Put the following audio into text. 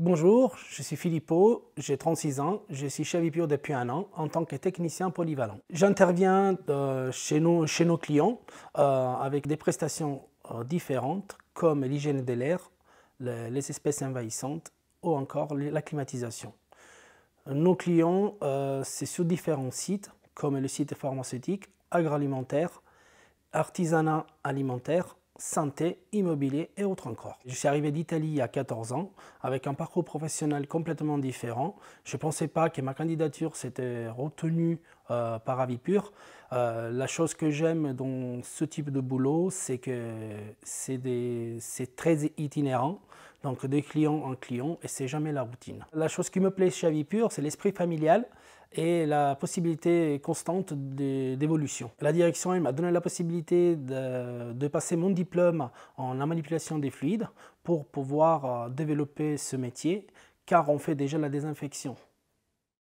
Bonjour, je suis Philippot, j'ai 36 ans, je suis chez Vipio depuis un an en tant que technicien polyvalent. J'interviens euh, chez, nos, clients euh, avec des prestations euh, différentes comme l'hygiène de l'air, les espèces envahissantes ou encore la climatisation. Nos clients, c'est sur différents sites comme le site pharmaceutique, agroalimentaire, artisanat alimentaire, santé, immobilier et autres encore. Je suis arrivé d'Italie à 14 ans avec un parcours professionnel complètement différent. Je ne pensais pas que ma candidature s'était retenue euh, par avis pur. Euh, la chose que j'aime dans ce type de boulot, c'est que c'est très itinérant donc de client en client, et c'est jamais la routine. La chose qui me plaît chez Avipur, c'est l'esprit familial et la possibilité constante d'évolution. La direction m'a donné la possibilité de, passer mon diplôme en la manipulation des fluides pour pouvoir euh, développer ce métier, car on fait déjà la désinfection.